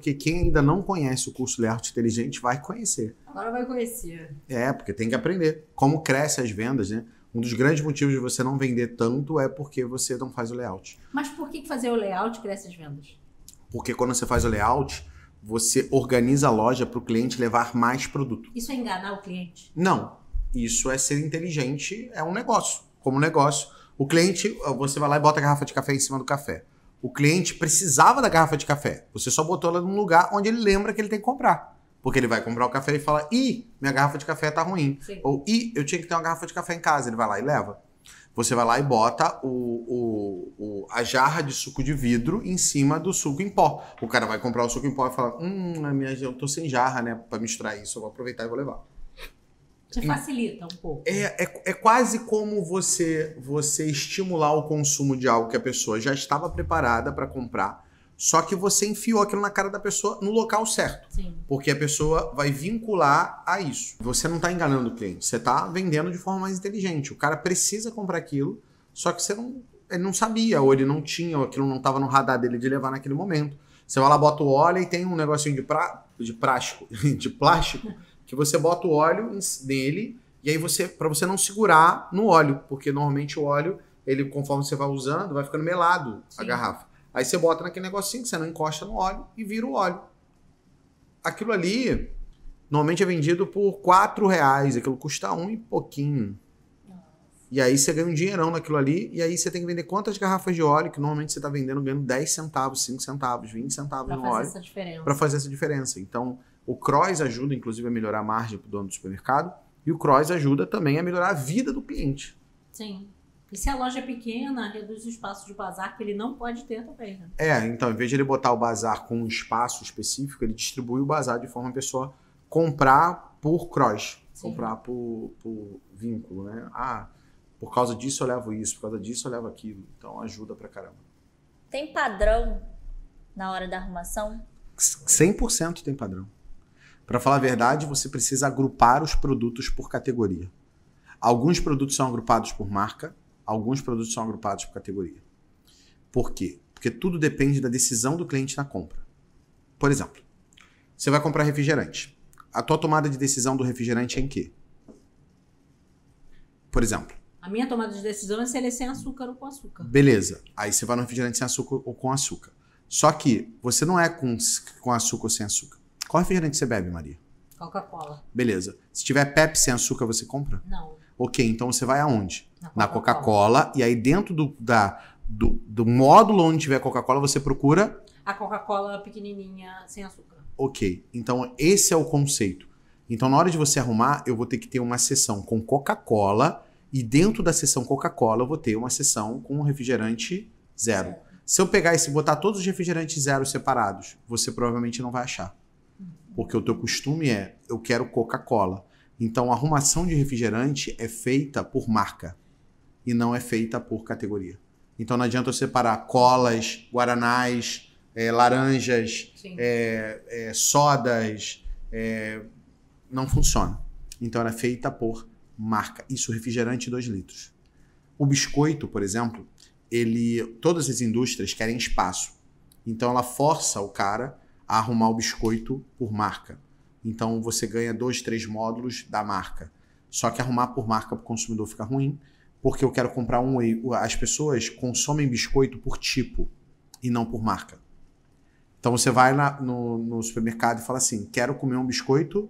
porque quem ainda não conhece o curso layout Inteligente vai conhecer. Agora vai conhecer. É, porque tem que aprender como cresce as vendas, né? Um dos grandes motivos de você não vender tanto é porque você não faz o layout. Mas por que fazer o layout cresce as vendas? Porque quando você faz o layout, você organiza a loja para o cliente levar mais produto. Isso é enganar o cliente? Não. Isso é ser inteligente, é um negócio. Como negócio, o cliente, você vai lá e bota a garrafa de café em cima do café. O cliente precisava da garrafa de café. Você só botou ela num lugar onde ele lembra que ele tem que comprar. Porque ele vai comprar o café e fala: ih, minha garrafa de café tá ruim. Sim. Ou ih, eu tinha que ter uma garrafa de café em casa. Ele vai lá e leva. Você vai lá e bota o, o, o, a jarra de suco de vidro em cima do suco em pó. O cara vai comprar o suco em pó e fala: Hum, a minha, eu tô sem jarra, né? Pra misturar isso, eu vou aproveitar e vou levar. Te facilita um pouco. É, é, é quase como você, você estimular o consumo de algo que a pessoa já estava preparada para comprar, só que você enfiou aquilo na cara da pessoa no local certo. Sim. Porque a pessoa vai vincular a isso. Você não está enganando o cliente, você está vendendo de forma mais inteligente. O cara precisa comprar aquilo, só que você não, ele não sabia, ou ele não tinha, ou aquilo não estava no radar dele de levar naquele momento. Você vai lá, bota o óleo e tem um negocinho de, pra, de de plástico que você bota o óleo nele e aí você para você não segurar no óleo, porque normalmente o óleo, ele conforme você vai usando, vai ficando melado Sim. a garrafa. Aí você bota naquele negocinho que você não encosta no óleo e vira o óleo. Aquilo ali normalmente é vendido por quatro reais, aquilo custa um e pouquinho. E aí você ganha um dinheirão naquilo ali, e aí você tem que vender quantas garrafas de óleo, que normalmente você está vendendo ganhando 10 centavos, 5 centavos, 20 centavos pra no óleo. Para fazer essa diferença. Então, o CROSS ajuda, inclusive, a melhorar a margem para o dono do supermercado. E o CROSS ajuda também a melhorar a vida do cliente. Sim. E se a loja é pequena, reduz o espaço de bazar que ele não pode ter também, né? É, então, em vez de ele botar o bazar com um espaço específico, ele distribui o bazar de forma a pessoa é comprar por cross, comprar por, por vínculo, né? Ah, por causa disso eu levo isso, por causa disso eu levo aquilo. Então, ajuda pra caramba. Tem padrão na hora da arrumação? 100% tem padrão. Para falar a verdade, você precisa agrupar os produtos por categoria. Alguns produtos são agrupados por marca, alguns produtos são agrupados por categoria. Por quê? Porque tudo depende da decisão do cliente na compra. Por exemplo, você vai comprar refrigerante. A tua tomada de decisão do refrigerante é em quê? Por exemplo. A minha tomada de decisão é se ele é sem açúcar ou com açúcar. Beleza. Aí você vai no refrigerante sem açúcar ou com açúcar. Só que você não é com, com açúcar ou sem açúcar. Qual refrigerante você bebe, Maria? Coca-Cola. Beleza. Se tiver Pepsi sem açúcar, você compra? Não. Ok, então você vai aonde? Na Coca-Cola. Coca e aí dentro do, da, do, do módulo onde tiver Coca-Cola, você procura? A Coca-Cola pequenininha, sem açúcar. Ok, então esse é o conceito. Então na hora de você arrumar, eu vou ter que ter uma sessão com Coca-Cola e dentro da sessão Coca-Cola eu vou ter uma sessão com refrigerante zero. É. Se eu pegar esse e botar todos os refrigerantes zero separados, você provavelmente não vai achar porque o teu costume é eu quero Coca-Cola. Então a arrumação de refrigerante é feita por marca e não é feita por categoria. Então não adianta eu separar colas, guaranás, é, eh, laranjas, é, é, sodas. não funciona. Então ela é feita por marca. Isso refrigerante 2 litros. O biscoito, por exemplo, ele, todas as indústrias querem espaço. Então ela força o cara a arrumar o biscoito por marca. Então você ganha dois, três módulos da marca. Só que arrumar por marca para o consumidor fica ruim, porque eu quero comprar um. As pessoas consomem biscoito por tipo e não por marca. Então você vai na, no, no, supermercado e fala assim: quero comer um biscoito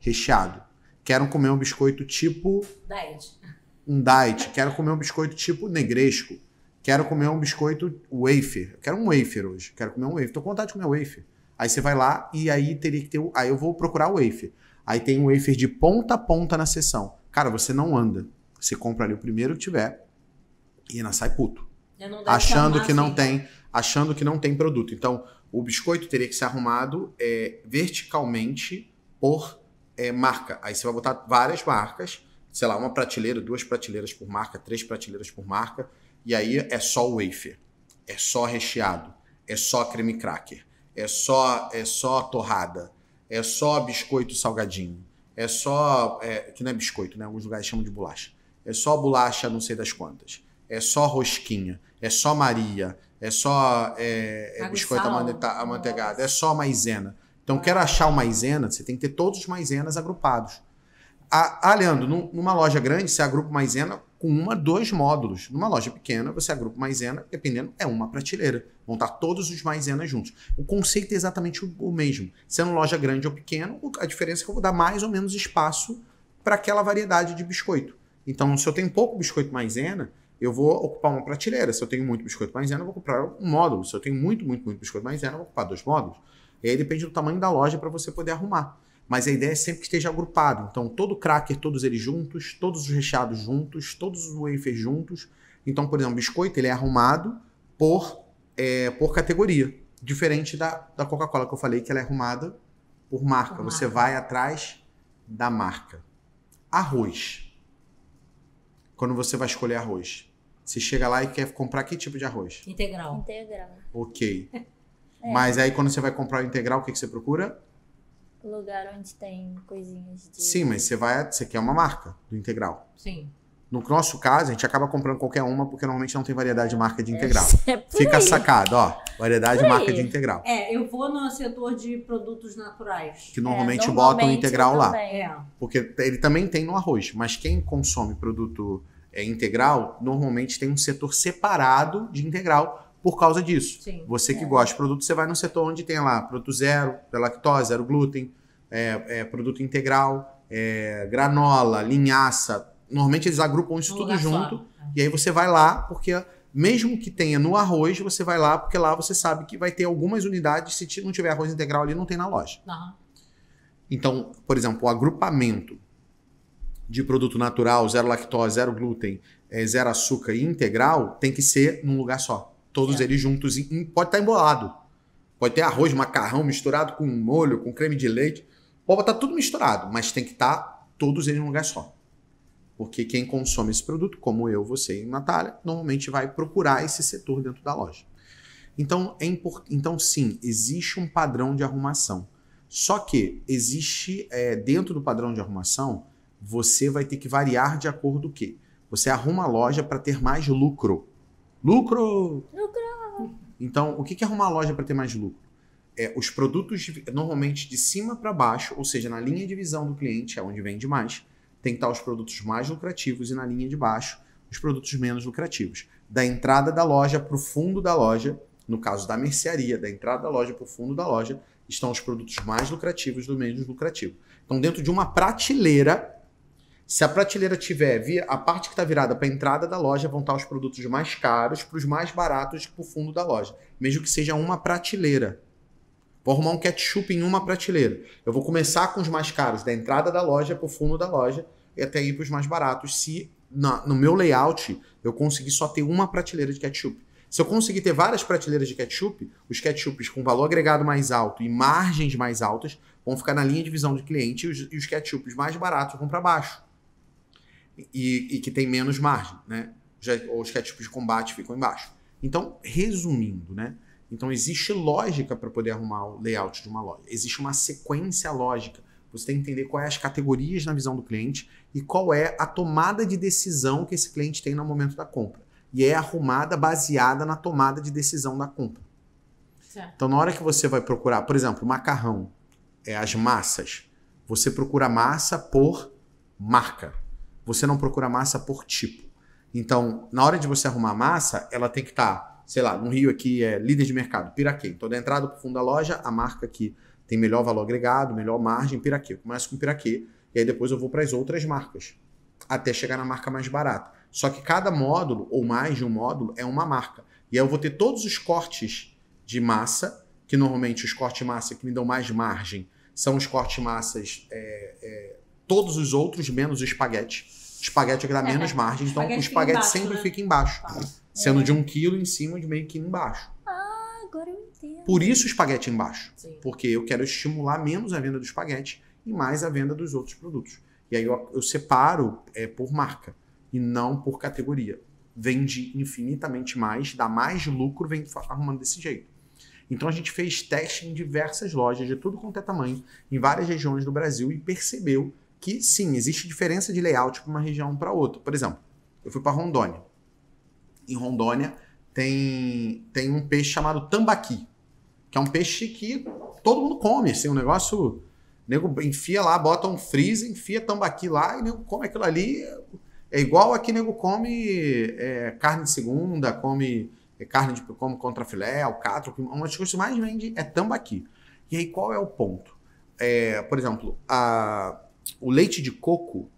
recheado. Quero comer um biscoito tipo. Diet. Um diet. Quero comer um biscoito tipo negresco. Quero comer um biscoito wafer. Quero um wafer hoje. Quero comer um wafer. Tô com vontade de comer wafer. Aí você vai lá e aí teria que ter. aí eu vou procurar o wafer. Aí tem um wafer de ponta a ponta na sessão. Cara, você não anda. Você compra ali o primeiro que tiver e ainda sai puto. Achando que não tem, achando que não tem produto. Então, o biscoito teria que ser arrumado é, verticalmente por é, marca. Aí você vai botar várias marcas, sei lá, uma prateleira, duas prateleiras por marca, três prateleiras por marca, e aí é só o wafer, é só recheado, é só creme cracker é só é só torrada, é só biscoito salgadinho, é só é, que não é biscoito, né? Alguns lugares chamam de bolacha. É só bolacha, não sei das quantas. É só rosquinha, é só Maria, é só é, é biscoito amanteigado, é só maisena. Então, ah. quero achar o maisena, você tem que ter todos os maisenas agrupados. Ah, ah Leandro, num, numa loja grande, você agrupa maisena com uma, dois módulos. Numa loja pequena, você agrupa maisena, dependendo, é uma prateleira. Vão estar todos os maisenas juntos. O conceito é exatamente o mesmo. Sendo loja grande ou pequena, a diferença é que eu vou dar mais ou menos espaço para aquela variedade de biscoito. Então, se eu tenho pouco biscoito maisena, eu vou ocupar uma prateleira. Se eu tenho muito biscoito maisena, eu vou comprar um módulo. Se eu tenho muito, muito, muito biscoito maisena, eu vou ocupar dois módulos. E aí depende do tamanho da loja para você poder arrumar. Mas a ideia é sempre que esteja agrupado. Então, todo cracker, todos eles juntos, todos os recheados juntos, todos os wafers juntos. Então, por exemplo, biscoito, ele é arrumado por, é, por categoria. Diferente da, da Coca-Cola que eu falei, que ela é arrumada por marca. Por Você vai atrás da marca. Arroz quando você vai escolher arroz? Você chega lá e quer comprar que tipo de arroz? Integral. Integral. Ok. É. Mas aí quando você vai comprar o integral, o que, que você procura? lugar onde tem coisinhas de. Sim, mas você vai. Você quer uma marca do integral. Sim. No nosso caso, a gente acaba comprando qualquer uma, porque normalmente não tem variedade de marca de é, integral. É Fica sacado, ó. Variedade de marca de integral. É, eu vou no setor de produtos naturais. Que normalmente, é, normalmente botam integral lá. É. Porque ele também tem no arroz, mas quem consome produto é, integral, normalmente tem um setor separado de integral por causa disso. Sim, você é. que gosta de produto, você vai no setor onde tem lá produto zero, lactose, zero glúten, é, é, produto integral, é, granola, linhaça. Normalmente eles agrupam isso no tudo junto. Só. É. E aí você vai lá, porque mesmo que tenha no arroz, você vai lá, porque lá você sabe que vai ter algumas unidades. Se não tiver arroz integral ali, não tem na loja. Uhum. Então, por exemplo, o agrupamento de produto natural, zero lactose, zero glúten, é, zero açúcar e integral tem que ser num lugar só todos é. eles juntos. pode estar tá embolado. Pode ter arroz, macarrão misturado com molho, com creme de leite. Pode estar tudo misturado, mas tem que estar tá todos eles em um lugar só. Porque quem consome esse produto, como eu, você e Natália, normalmente vai procurar esse setor dentro da loja. Então, é import... então sim, existe um padrão de arrumação. Só que existe, é, dentro do padrão de arrumação, você vai ter que variar de acordo com o quê? Você arruma a loja para ter mais lucro. Lucro! Lucro! Então, o que é arrumar loja para ter mais lucro? É, os produtos, normalmente de cima para baixo, ou seja, na linha de visão do cliente, é onde vende mais, tem que estar os produtos mais lucrativos e na linha de baixo, os produtos menos lucrativos. Da entrada da loja para o fundo da loja, no caso da mercearia, da entrada da loja para o fundo da loja, estão os produtos mais lucrativos do menos lucrativo. Então, dentro de uma prateleira, se a prateleira tiver a parte que está virada para a entrada da loja, vão estar tá os produtos mais caros para os mais baratos para o fundo da loja, mesmo que seja uma prateleira. Vou arrumar um ketchup em uma prateleira. Eu vou começar com os mais caros da entrada da loja para o fundo da loja e até ir para os mais baratos, se na, no meu layout eu conseguir só ter uma prateleira de ketchup. Se eu conseguir ter várias prateleiras de ketchup, os ketchups com valor agregado mais alto e margens mais altas vão ficar na linha de visão de cliente e os, e os ketchups mais baratos vão para baixo e, e que tem menos margem, né? Já, os tipos de combate ficam embaixo. Então, resumindo, né? Então existe lógica para poder arrumar o layout de uma loja. Existe uma sequência lógica. Você tem que entender quais é as categorias na visão do cliente e qual é a tomada de decisão que esse cliente tem no momento da compra. E é arrumada baseada na tomada de decisão da compra. Certo. Então, na hora que você vai procurar, por exemplo, macarrão, é, as massas, você procura massa por marca você não procura massa por tipo. Então, na hora de você arrumar a massa, ela tem que estar, tá, sei lá, no Rio aqui é líder de mercado, Piraquê. Então, da entrada para o fundo da loja, a marca que tem melhor valor agregado, melhor margem, Piraquê. Eu começo com Piraquê e aí depois eu vou para as outras marcas, até chegar na marca mais barata. Só que cada módulo, ou mais de um módulo, é uma marca. E aí eu vou ter todos os cortes de massa, que normalmente os cortes de massa que me dão mais margem são os cortes massas é, é, todos os outros menos o espaguete. Espaguete é que dá é, menos é, margem, então o espaguete embaixo, sempre né? fica embaixo. Tá. Sendo é. de um quilo em cima, de meio quilo embaixo. Ah, agora eu entendo. Por isso o espaguete é embaixo. Sim. Porque eu quero estimular menos a venda do espaguete e mais a venda dos outros produtos. E aí eu, eu separo é, por marca e não por categoria. Vende infinitamente mais, dá mais lucro, vem arrumando desse jeito. Então a gente fez teste em diversas lojas de tudo quanto é tamanho, em várias regiões do Brasil e percebeu que sim, existe diferença de layout para uma região para outra. Por exemplo, eu fui para Rondônia. Em Rondônia tem, tem um peixe chamado tambaqui, que é um peixe que todo mundo come, assim, um negócio. Nego enfia lá, bota um freezer, enfia tambaqui lá e nego come aquilo ali. É igual aqui nego come é, carne de segunda, come é, carne de como contrafilé, alcatro uma das coisas que mais vende é tambaqui. E aí qual é o ponto? É, por exemplo, a, o leite de coco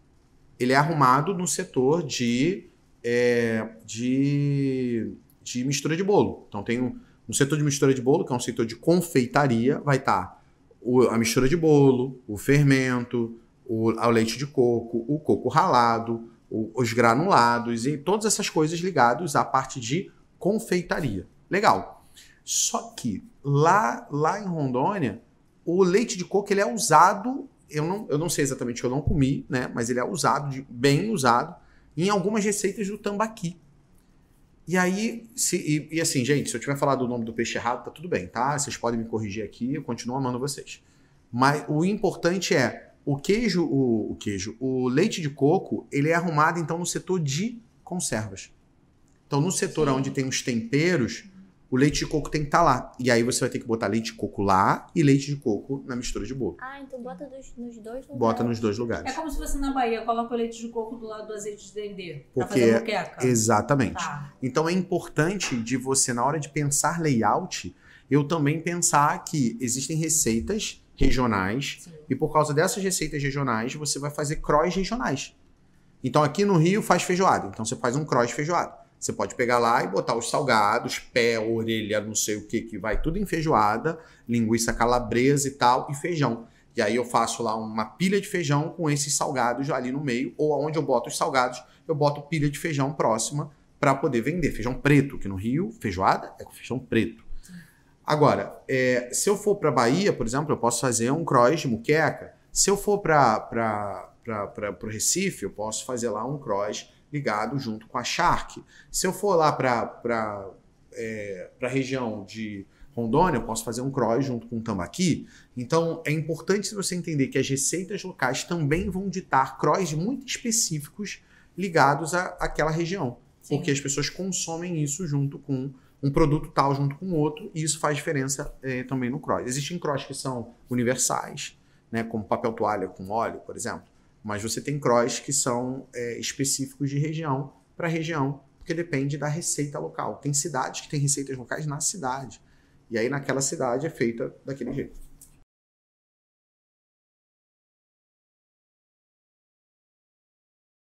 ele é arrumado no setor de, é, de, de mistura de bolo. Então tem um, um, setor de mistura de bolo, que é um setor de confeitaria, vai estar tá a mistura de bolo, o fermento, o, o leite de coco, o coco ralado, o, os granulados e todas essas coisas ligadas à parte de confeitaria. Legal. Só que lá, lá em Rondônia, o leite de coco ele é usado eu não, eu não sei exatamente, eu não comi, né? Mas ele é usado, de, bem usado, em algumas receitas do tambaqui. E aí, se, e, e, assim, gente, se eu tiver falado o nome do peixe errado, tá tudo bem, tá? Vocês podem me corrigir aqui, eu continuo amando vocês. Mas o importante é, o queijo, o, o queijo, o leite de coco, ele é arrumado então no setor de conservas. Então, no setor Sim. onde tem os temperos, o leite de coco tem que estar tá lá. E aí você vai ter que botar leite de coco lá e leite de coco na mistura de bolo. Ah, então bota dos, nos dois lugares. Bota nos dois lugares. É como se fosse na Bahia, coloca o leite de coco do lado do azeite de dendê. Tá Porque, pra fazer moqueca. Exatamente. Tá. Então é importante de você, na hora de pensar layout, eu também pensar que existem receitas regionais Sim. e por causa dessas receitas regionais, você vai fazer cross regionais. Então aqui no Rio faz feijoada, então você faz um cross feijoada. Você pode pegar lá e botar os salgados, pé, orelha, não sei o que, que vai tudo em feijoada, linguiça calabresa e tal, e feijão. E aí eu faço lá uma pilha de feijão com esses salgados ali no meio, ou aonde eu boto os salgados, eu boto pilha de feijão próxima para poder vender. Feijão preto, que no Rio, feijoada é com feijão preto. Agora, é, se eu for para Bahia, por exemplo, eu posso fazer um cross de muqueca. Se eu for para o Recife, eu posso fazer lá um cross ligado junto com a Shark. Se eu for lá para é, a região de Rondônia, eu posso fazer um cross junto com o tambaqui. Então, é importante você entender que as receitas locais também vão ditar cross muito específicos ligados à, àquela região. Sim. Porque as pessoas consomem isso junto com um produto tal junto com outro, e isso faz diferença é, também no cross. Existem cross que são universais, né, como papel toalha com óleo, por exemplo. Mas você tem CROIs que são é, específicos de região para região, porque depende da receita local. Tem cidades que têm receitas locais na cidade. E aí naquela cidade é feita daquele jeito.